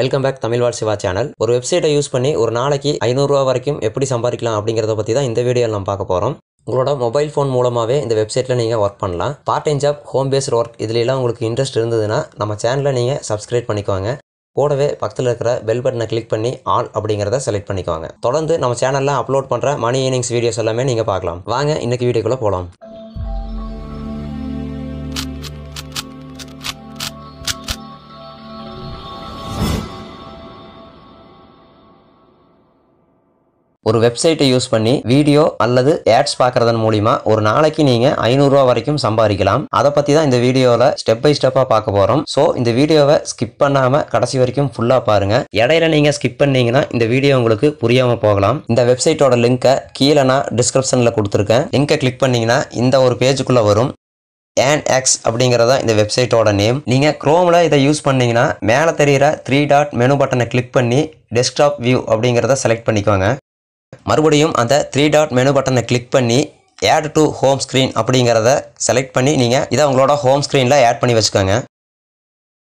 welcome back வாழ் Siva channel ஒரு வெப்சைட்டை யூஸ் பண்ணி ஒரு நாளைக்கு ஐநூறுரூவா வரைக்கும் எப்படி சம்பாதிக்கலாம் அப்படிங்கிறத பற்றி தான் இந்த வீடியோவில் நம்ம பார்க்க போகிறோம் உங்களோட மொபைல் ஃபோன் மூலமாகவே இந்த வெப்சைட்டில் நீங்கள் ஒர்க் பண்ணலாம் part time job home based work இதுலலாம் உங்களுக்கு இன்ட்ரெஸ்ட் இருந்ததுன்னா நம்ம சேனலை நீங்கள் சப்ஸ்கிரைப் பண்ணிக்குவாங்க கூடவே பக்கத்தில் இருக்கிற பெல் பட்டனை கிளிக் பண்ணி ஆல் அப்படிங்கிறத செலக்ட் பண்ணிக்கோங்க தொடர்ந்து நம்ம சேனலில் அப்லோட் பண்ணுற மணி ஈனிங்ஸ் வீடியோஸ் எல்லாமே நீங்கள் பார்க்கலாம் வாங்க இன்றைக்கி வீடியோக்குள்ளே போகலாம் ஒரு வெப்சைட்டை யூஸ் பண்ணி வீடியோ அல்லது ஆட்ஸ் பார்க்கறதன் மூலிமா ஒரு நாளைக்கு நீங்கள் ஐநூறுரூவா வரைக்கும் சம்பாதிக்கலாம் அதை பற்றி தான் இந்த வீடியோவில் ஸ்டெப் பை ஸ்டெப்பாக பார்க்க போகிறோம் ஸோ இந்த வீடியோவை ஸ்கிப் பண்ணாமல் கடைசி வரைக்கும் ஃபுல்லாக பாருங்கள் இடையில நீங்கள் ஸ்கிப் பண்ணீங்கன்னா இந்த வீடியோ உங்களுக்கு புரியாமல் போகலாம் இந்த வெப்சைட்டோட லிங்கை கீழே நான் டிஸ்கிரிப்ஷனில் கொடுத்துருக்கேன் லிங்கை கிளிக் பண்ணீங்கன்னா இந்த ஒரு பேஜுக்குள்ளே வரும் ஏன் எக்ஸ் அப்படிங்கிறதா இந்த வெப்சைட்டோட நேம் நீங்கள் க்ரோமில் இதை யூஸ் பண்ணிங்கன்னா மேலே தெரிகிற த்ரீ டாட் மெனு பட்டனை கிளிக் பண்ணி டெஸ்க்டாப் வியூ அப்படிங்கிறத செலக்ட் பண்ணிக்கோங்க மறுபடியும் அந்த த்ரீ டாட் மெனு பட்டனை கிளிக் பண்ணி ஆட் டு ஹோம் ஸ்க்ரீன் அப்படிங்கிறத செலக்ட் பண்ணி நீங்கள் இதை உங்களோட ஹோம் ஸ்க்ரீனில் ஆட் பண்ணி வச்சுக்கோங்க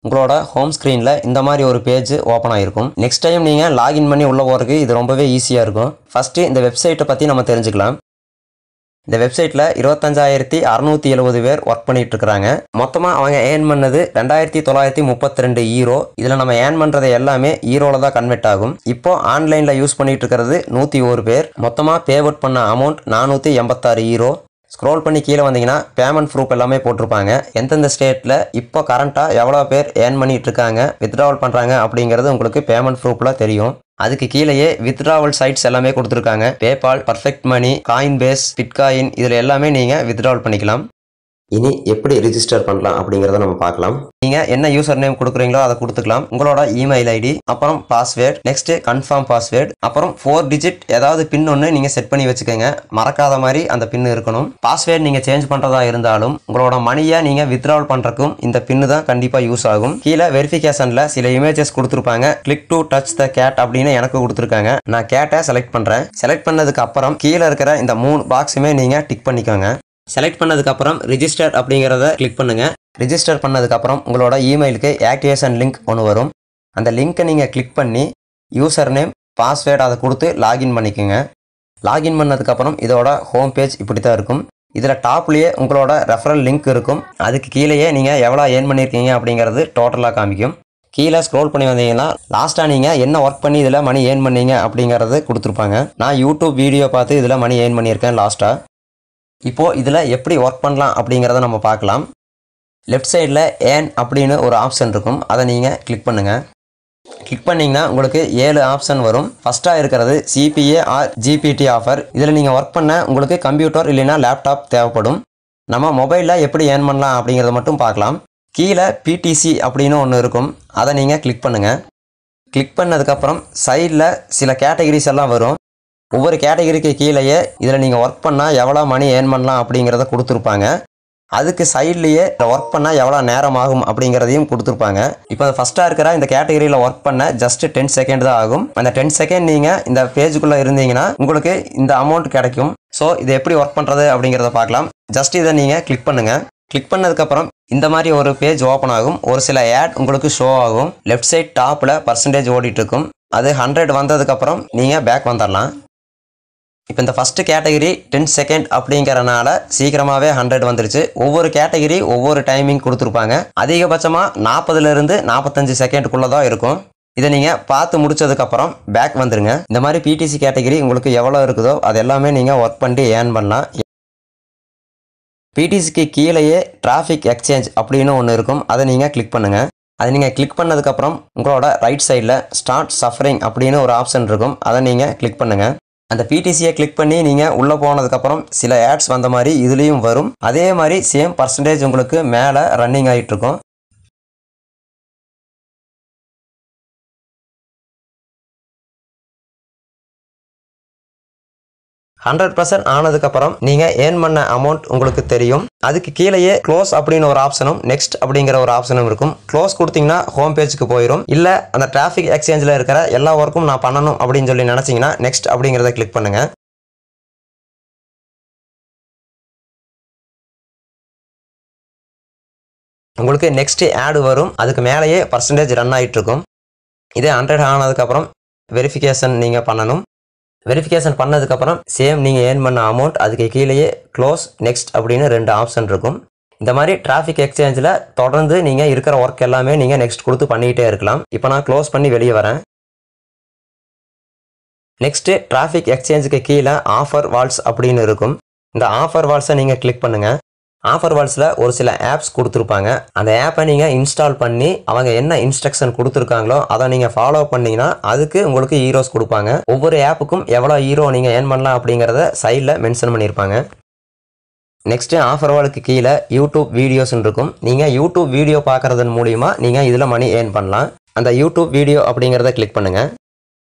உங்களோட ஹோம் ஸ்க்ரீனில் இந்த மாதிரி ஒரு பேஜ் ஓப்பன் ஆகிருக்கும் நெக்ஸ்ட் டைம் நீங்கள் லாகின் பண்ணி உள்ளே போகிறதுக்கு இது ரொம்பவே ஈஸியாக இருக்கும் ஃபஸ்ட்டு இந்த வெப்சைட்டை பற்றி நம்ம தெரிஞ்சுக்கலாம் இந்த வெப்சைட்டில் இருபத்தஞ்சாயிரத்தி அறநூற்றி எழுபது பேர் ஒர்க் பண்ணிட்டு இருக்கிறாங்க மொத்தமாக அவங்க ஏர்ன் பண்ணது ரெண்டாயிரத்தி தொள்ளாயிரத்தி முப்பத்தி ரெண்டு ஈரோ இதில் நம்ம ஏர்ன் பண்ணுறது எல்லாமே ஈரோல தான் கன்வெர்ட் ஆகும் இப்போ ஆன்லைனில் யூஸ் பண்ணிட்டு இருக்கிறது நூற்றி ஒரு பேர் மொத்தமாக பே பண்ண அமௌண்ட் நானூற்றி எண்பத்தாறு ஈரோ ஸ்க்ரோல் பண்ணி கீழே வந்தீங்கன்னா பேமெண்ட் ப்ரூஃப் எல்லாமே போட்டிருப்பாங்க எந்தெந்த ஸ்டேட்டில் இப்போ கரண்ட்டாக எவ்வளோ பேர் ஏர்ன் பண்ணிகிட்டு இருக்காங்க வித்ட்ராவல் பண்ணுறாங்க அப்படிங்கிறது உங்களுக்கு பேமெண்ட் ப்ரூஃபில் தெரியும் அதுக்கு கீழேயே வித்ட்ராவல் சைட்ஸ் எல்லாமே கொடுத்துருக்காங்க PayPal Perfect Money Coinbase bitcoin இதில் எல்லாமே நீங்கள் வித்ட்ராவல் பண்ணிக்கலாம் இனி எப்படி ரிஜிஸ்டர் பண்ணலாம் அப்படிங்கிறத நம்ம பார்க்கலாம் நீங்க என்ன யூசர் நேம் கொடுக்குறீங்களோ அதை கொடுத்துக்கலாம் உங்களோட இமெயில் ஐடி அப்புறம் பாஸ்வேர்ட் நெக்ஸ்ட் கன்ஃபார்ம் பாஸ்வேர்ட் அப்புறம் ஃபோர் டிஜிட் ஏதாவது பின் ஒன்று நீங்க செட் பண்ணி வச்சுக்கோங்க மறக்காத மாதிரி அந்த பின் இருக்கணும் பாஸ்வேர்ட் நீங்க சேஞ்ச் பண்றதா இருந்தாலும் உங்களோட மணியை நீங்க வித்ட்ராவல் பண்றதுக்கும் இந்த பின்னு தான் கண்டிப்பா யூஸ் ஆகும் கீழே வெரிஃபிகேஷன்ல சில இமேஜஸ் கொடுத்துருப்பாங்க click to touch the cat அப்படின்னு எனக்கு கொடுத்துருக்காங்க நான் கேட்டை செலக்ட் பண்றேன் செலக்ட் பண்ணதுக்கு அப்புறம் கீழே இருக்கிற இந்த மூணு பாக்ஸுமே நீங்க டிக் பண்ணிக்கோங்க செலக்ட் பண்ணதுக்கப்புறம் ரிஜிஸ்டர் அப்படிங்கிறத கிளிக் பண்ணுங்கள் ரிஜிஸ்டர் பண்ணதுக்கப்புறம் உங்களோட இமெயிலுக்கு ஆக்டிவேஷன் லிங்க் ஒன்று வரும் அந்த லிங்க்கை நீங்கள் கிளிக் பண்ணி யூசர் நேம் பாஸ்வேர்டு அதை கொடுத்து லாகின் பண்ணிக்கோங்க லாகின் பண்ணதுக்கப்புறம் இதோட ஹோம் பேஜ் இப்படி தான் இருக்கும் இதில் டாப்லேயே உங்களோட ரெஃபரல் லிங்க் இருக்கும் அதுக்கு கீழேயே நீங்கள் எவ்வளோ ஏர்ன் பண்ணியிருக்கீங்க அப்படிங்கிறது டோட்டலாக காமிக்கும் கீழே ஸ்க்ரோல் பண்ணி வந்தீங்கன்னா லாஸ்ட்டாக நீங்கள் என்ன ஒர்க் பண்ணி இதில் மணி ஏர்ன் பண்ணீங்க அப்படிங்கிறது கொடுத்துருப்பாங்க நான் யூடியூப் வீடியோ பார்த்து இதில் மணி ஏர்ன் பண்ணியிருக்கேன் லாஸ்ட்டாக இப்போது இதில் எப்படி ஒர்க் பண்ணலாம் அப்படிங்கிறத நம்ம பார்க்கலாம் லெஃப்ட் சைடில் ஏன் அப்படின்னு ஒரு ஆப்ஷன் இருக்கும் அதை நீங்கள் கிளிக் பண்ணுங்கள் கிளிக் பண்ணிங்கன்னா உங்களுக்கு ஏழு ஆப்ஷன் வரும் ஃபஸ்ட்டாக இருக்கிறது சிபிஏ ஆர் ஜிபிடி ஆஃபர் இதில் நீங்கள் ஒர்க் பண்ண உங்களுக்கு கம்ப்யூட்டர் இல்லைனா லேப்டாப் தேவைப்படும் நம்ம மொபைலில் எப்படி ஏர்ன் பண்ணலாம் அப்படிங்கிறத மட்டும் பார்க்கலாம் கீழே பிடிசி அப்படின்னு ஒன்று இருக்கும் அதை நீங்கள் கிளிக் பண்ணுங்கள் கிளிக் பண்ணதுக்கப்புறம் சைடில் சில கேட்டகிரிஸ் எல்லாம் வரும் ஒவ்வொரு கேட்டகரிக்கு கீழேயே இதில் நீங்கள் ஒர்க் பண்ணால் எவ்வளோ மணி ஏர்ன் பண்ணலாம் அப்படிங்கிறத கொடுத்துருப்பாங்க அதுக்கு சைட்லேயே ஒர்க் பண்ணால் எவ்வளோ நேரம் ஆகும் அப்படிங்கிறதையும் கொடுத்துருப்பாங்க இப்போ ஃபஸ்ட்டாக இருக்கிற இந்த கேட்டகரியில் ஒர்க் பண்ண ஜஸ்ட்டு டென் செகண்ட் தான் ஆகும் அந்த டென் செகண்ட் நீங்கள் இந்த பேஜுக்குள்ளே இருந்தீங்கன்னா உங்களுக்கு இந்த அமௌண்ட் கிடைக்கும் ஸோ இது எப்படி ஒர்க் பண்ணுறது அப்படிங்கிறத பார்க்கலாம் ஜஸ்ட் இதை நீங்கள் கிளிக் பண்ணுங்கள் கிளிக் பண்ணதுக்கப்புறம் இந்த மாதிரி ஒரு பேஜ் ஓப்பன் ஆகும் ஒரு சில ஆட் உங்களுக்கு ஷோ ஆகும் லெஃப்ட் சைட் டாப்பில் பர்சன்டேஜ் ஓடிட்டுருக்கும் இருக்கும் அது ஹண்ட்ரட் வந்ததுக்கப்புறம் நீங்கள் பேக் வந்துடலாம் இப்போ இந்த ஃபஸ்ட்டு கேட்டகிரி டென் செகண்ட் அப்படிங்கிறனால சீக்கிரமாகவே ஹண்ட்ரட் வந்துருச்சு ஒவ்வொரு கேட்டகிரி ஒவ்வொரு டைமிங் கொடுத்துருப்பாங்க அதிகபட்சமாக நாற்பதுலேருந்து நாற்பத்தஞ்சு செகண்டுக்குள்ளே தான் இருக்கும் இதை நீங்கள் பார்த்து முடிச்சதுக்கப்புறம் பேக் வந்துடுங்க இந்த மாதிரி பிடிசி கேட்டகிரி உங்களுக்கு எவ்வளோ இருக்குதோ அது எல்லாமே நீங்கள் ஒர்க் பண்ணிட்டு ஏர்ன் பண்ணலாம் பிடிசிக்கு கீழேயே டிராஃபிக் எக்ஸ்சேஞ்ச் அப்படின்னு ஒன்று இருக்கும் அதை நீங்கள் கிளிக் பண்ணுங்கள் அதை நீங்கள் கிளிக் பண்ணதுக்கப்புறம் உங்களோட ரைட் சைடில் ஸ்டார்ட் சஃபரிங் அப்படின்னு ஒரு ஆப்ஷன் இருக்கும் அதை நீங்கள் கிளிக் பண்ணுங்கள் அந்த பிடிசியை கிளிக் பண்ணி நீங்கள் உள்ளே போனதுக்கப்புறம் சில ஆட்ஸ் வந்த மாதிரி இதுலேயும் வரும் அதே மாதிரி சேம் பர்சன்டேஜ் உங்களுக்கு மேலே ரன்னிங் ஆகிட்டு இருக்கும் ஹண்ட்ரட் பர்சன்ட் ஆனதுக்கப்புறம் நீங்கள் ஏர்ன் பண்ண அமௌண்ட் உங்களுக்கு தெரியும் அதுக்கு கீழேயே க்ளோஸ் அப்படின்னு ஒரு ஆப்ஷனும் நெக்ஸ்ட் அப்படிங்கிற ஒரு ஆப்ஷனும் இருக்கும் க்ளோஸ் கொடுத்தீங்கன்னா ஹோம் பேஜுக்கு போயிடும் இல்லை அந்த டிராஃபிக் எக்ஸ்சேஞ்சில் இருக்கிற எல்லா ஒர்க்கும் நான் பண்ணணும் அப்படின்னு சொல்லி நினச்சிங்கன்னா நெக்ஸ்ட் அப்படிங்கிறத கிளிக் பண்ணுங்கள் உங்களுக்கு நெக்ஸ்ட் ஆடு வரும் அதுக்கு மேலேயே பர்சன்டேஜ் ரன் ஆகிட்டு இருக்கும் இதே ஹண்ட்ரட் ஆனதுக்கப்புறம் வெரிஃபிகேஷன் நீங்கள் பண்ணணும் வெரிஃபிகேஷன் பண்ணதுக்கப்புறம் சேம் நீங்கள் ஏர்ன் பண்ண அமௌண்ட் அதுக்கு கீழேயே க்ளோஸ் நெக்ஸ்ட் அப்படின்னு ரெண்டு ஆப்ஷன் இருக்கும் இந்த மாதிரி டிராஃபிக் எக்ஸ்சேஞ்சில் தொடர்ந்து நீங்கள் இருக்கிற ஒர்க் எல்லாமே நீங்கள் நெக்ஸ்ட் கொடுத்து பண்ணிக்கிட்டே இருக்கலாம் இப்போ நான் க்ளோஸ் பண்ணி வெளியே வரேன் நெக்ஸ்ட்டு டிராஃபிக் எக்ஸ்சேஞ்சுக்கு கீழே ஆஃபர் வால்ஸ் அப்படின்னு இருக்கும் இந்த ஆஃபர் வால்ஸை நீங்கள் கிளிக் பண்ணுங்கள் ஆஃபர் வால்ஸில் ஒரு சில ஆப்ஸ் கொடுத்துருப்பாங்க அந்த ஆப்பை நீங்கள் இன்ஸ்டால் பண்ணி அவங்க என்ன இன்ஸ்ட்ரக்ஷன் கொடுத்துருக்காங்களோ அதை நீங்கள் ஃபாலோ பண்ணிங்கன்னா அதுக்கு உங்களுக்கு ஹீரோஸ் கொடுப்பாங்க ஒவ்வொரு ஆப்புக்கும் எவ்வளோ ஹீரோ நீங்கள் ஏர்ன் பண்ணலாம் அப்படிங்கிறத சைடில் மென்ஷன் பண்ணியிருப்பாங்க நெக்ஸ்ட்டு ஆஃபர் வாலுக்கு கீழே யூடியூப் வீடியோஸ்ன்னு இருக்கும் நீங்கள் யூடியூப் வீடியோ பார்க்குறதன் மூலிமா நீங்கள் இதில் மணி ஏர்ன் பண்ணலாம் அந்த யூடியூப் வீடியோ அப்படிங்கிறத கிளிக் பண்ணுங்கள்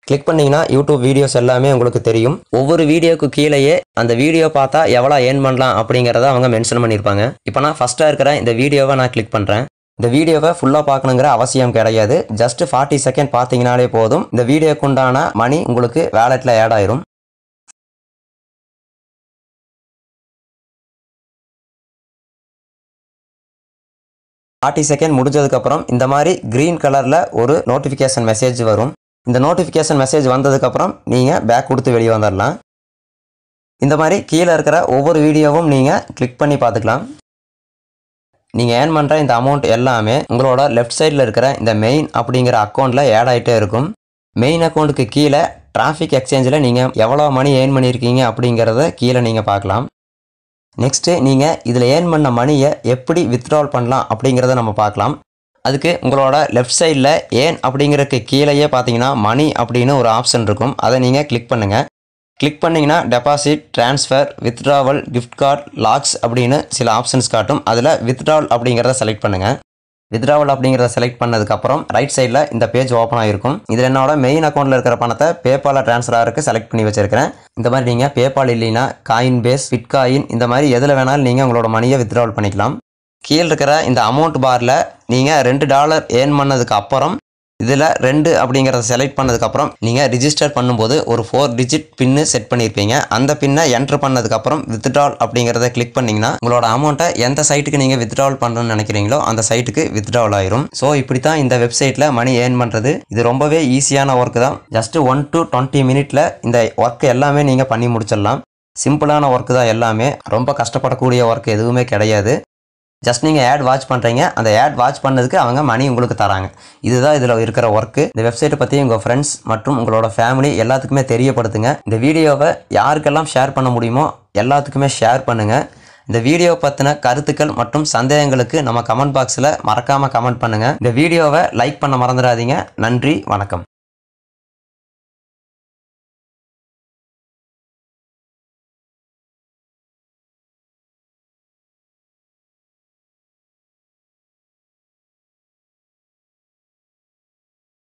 கிளிக் பண்ணிங்கன்னா யூடியூப் வீடியோஸ் எல்லாமே உங்களுக்கு தெரியும் ஒவ்வொரு வீடியோக்கு கீழேயே அந்த வீடியோ பார்த்தா எவ்வளோ ஏர்ன் பண்ணலாம் அப்படிங்கிறத அவங்க மென்ஷன் பண்ணியிருப்பாங்க இப்போ நான் ஃபஸ்ட்டாக இருக்கிற இந்த வீடியோவை நான் கிளிக் பண்ணுறேன் இந்த வீடியோவை ஃபுல்லாக பார்க்கணுங்கிற அவசியம் கிடையாது ஜஸ்ட் ஃபார்ட்டி செகண்ட் பார்த்தீங்கனாலே போதும் இந்த வீடியோக்கு உண்டான மணி உங்களுக்கு வேலெட்டில் ஆட் ஆயிரும் ஃபார்ட்டி செகண்ட் முடிஞ்சதுக்கப்புறம் இந்த மாதிரி க்ரீன் கலரில் ஒரு நோட்டிஃபிகேஷன் மெசேஜ் வரும் இந்த நோட்டிஃபிகேஷன் மெசேஜ் வந்ததுக்கப்புறம் நீங்கள் பேக் கொடுத்து வெளியே வந்துடலாம் இந்த மாதிரி கீழே இருக்கிற ஒவ்வொரு வீடியோவும் நீங்கள் கிளிக் பண்ணி பார்த்துக்கலாம் நீங்கள் ஏர்ன் பண்ணுற இந்த அமௌண்ட் எல்லாமே உங்களோட லெஃப்ட் சைடில் இருக்கிற இந்த மெயின் அப்படிங்கிற அக்கௌண்ட்டில் ஆட் ஆகிட்டே இருக்கும் மெயின் அக்கௌண்ட்டுக்கு கீழே டிராஃபிக் எக்ஸ்சேஞ்சில் நீங்கள் எவ்வளோ மணி ஏர்ன் பண்ணியிருக்கீங்க அப்படிங்கிறத கீழே நீங்கள் பார்க்கலாம் நெக்ஸ்ட்டு நீங்கள் இதில் ஏர்ன் பண்ண மணியை எப்படி வித்ட்ரால் பண்ணலாம் அப்படிங்கிறத நம்ம பார்க்கலாம் அதுக்கு உங்களோட லெஃப்ட் சைடில் ஏன் அப்படிங்கிறதுக்கு கீழேயே பார்த்தீங்கன்னா மணி அப்படின்னு ஒரு ஆப்ஷன் இருக்கும் அதை நீங்கள் கிளிக் பண்ணுங்கள் கிளிக் பண்ணிங்கன்னா deposit transfer withdrawal gift card logs அப்படின்னு சில ஆப்ஷன்ஸ் காட்டும் அதில் வித்ட்ராவல் அப்படிங்கிறத செலக்ட் பண்ணுங்கள் வித்ட்ராவல் அப்படிங்கிறத செலக்ட் பண்ணதுக்கப்புறம் ரைட் சைடில் இந்த பேஜ் ஓப்பன் ஆகிருக்கும் இதில் என்னோட மெயின் அக்கௌண்ட்டில் இருக்கிற பணத்தை பேபாலில் ட்ரான்ஸ்ஃபர் ஆகிறதுக்கு செலக்ட் பண்ணி வச்சிருக்கிறேன் இந்த மாதிரி நீங்கள் பேபால் இல்லைன்னா காயின் பேஸ் பிட்காயின் இந்த மாதிரி எதில் வேணாலும் நீங்கள் உங்களோட மணியை வித்ட்ராவல் பண்ணிக்கலாம் கீழே இருக்கிற இந்த அமௌண்ட் பாரில் நீங்கள் ரெண்டு டாலர் ஏர்ன் பண்ணதுக்கு அப்புறம் இதில் ரெண்டு அப்படிங்கிறத செலக்ட் பண்ணதுக்கப்புறம் நீங்கள் ரிஜிஸ்டர் பண்ணும்போது ஒரு ஃபோர் டிஜிட் பின்னு செட் பண்ணியிருப்பீங்க அந்த பின்னை என்ட்ரு பண்ணதுக்கப்புறம் வித்ட்ரால் அப்படிங்கிறத கிளிக் பண்ணிங்கன்னா உங்களோட அமௌண்ட்டை எந்த சைட்டுக்கு நீங்கள் வித்ட்ரால் பண்ணணும்னு நினைக்கிறீங்களோ அந்த சைட்டுக்கு வித்ட்ரால் ஆயிரும் ஸோ இப்படி தான் இந்த வெப்சைட்டில் மணி ஏர்ன் பண்ணுறது இது ரொம்பவே ஈஸியான ஒர்க்கு தான் ஜஸ்ட் ஒன் டு டுவெண்ட்டி மினிட்டில் இந்த ஒர்க் எல்லாமே நீங்கள் பண்ணி முடிச்சிடலாம் சிம்பிளான ஒர்க்கு தான் எல்லாமே ரொம்ப கஷ்டப்படக்கூடிய ஒர்க் எதுவுமே கிடையாது ஜஸ்ட் நீங்கள் ஆட் வாட்ச் பண்ணுறீங்க அந்த ஆட் வாட்ச் பண்ணதுக்கு அவங்க மணி உங்களுக்கு தராங்க இதுதான் இதில் இருக்கிற ஒர்க்கு இந்த வெப்சைட்டை பற்றி உங்கள் ஃப்ரெண்ட்ஸ் மற்றும் உங்களோட ஃபேமிலி எல்லாத்துக்குமே தெரியப்படுத்துங்க இந்த வீடியோவை யாருக்கெல்லாம் ஷேர் பண்ண முடியுமோ எல்லாத்துக்குமே ஷேர் பண்ணுங்கள் இந்த வீடியோ பற்றின கருத்துக்கள் மற்றும் சந்தேகங்களுக்கு நம்ம கமெண்ட் பாக்ஸில் மறக்காமல் கமெண்ட் பண்ணுங்கள் இந்த வீடியோவை லைக் பண்ண மறந்துடாதீங்க நன்றி வணக்கம்